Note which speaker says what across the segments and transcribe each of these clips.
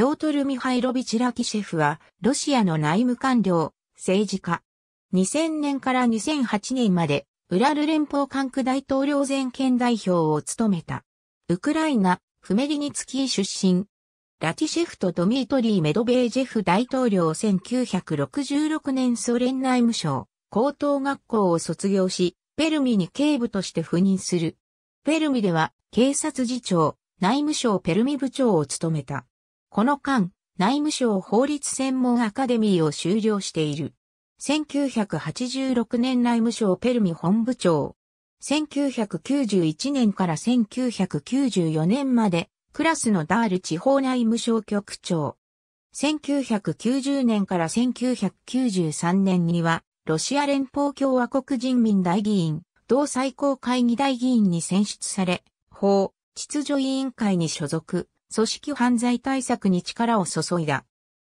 Speaker 1: ピョートル・ミハイロビチ・ラキシェフは、ロシアの内務官僚、政治家。2000年から2008年まで、ウラル連邦管区大統領全権代表を務めた。ウクライナ、フメリニツキー出身。ラティシェフとドミートリー・メドベージェフ大統領1966年ソ連内務省、高等学校を卒業し、ペルミに警部として赴任する。ペルミでは警察次長、内務省ペルミ部長を務めた。この間、内務省法律専門アカデミーを修了している。1986年内務省ペルミ本部長。1991年から1994年まで、クラスのダール地方内務省局長。1990年から1993年には、ロシア連邦共和国人民大議員、同最高会議大議員に選出され、法、秩序委員会に所属。組織犯罪対策に力を注いだ。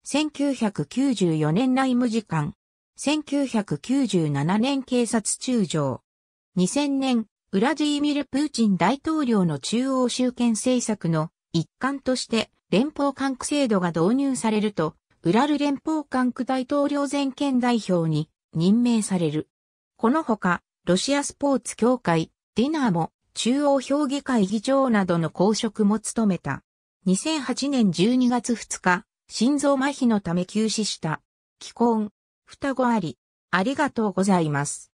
Speaker 1: 1994年内務次官。1997年警察中将。2000年、ウラジーミル・プーチン大統領の中央集権政策の一環として連邦管区制度が導入されると、ウラル連邦管区大統領全権代表に任命される。このほか、ロシアスポーツ協会、ディナーも中央評議会議長などの公職も務めた。2008年12月2日、心臓麻痺のため休止した。既婚、双子あり、
Speaker 2: ありがとうございます。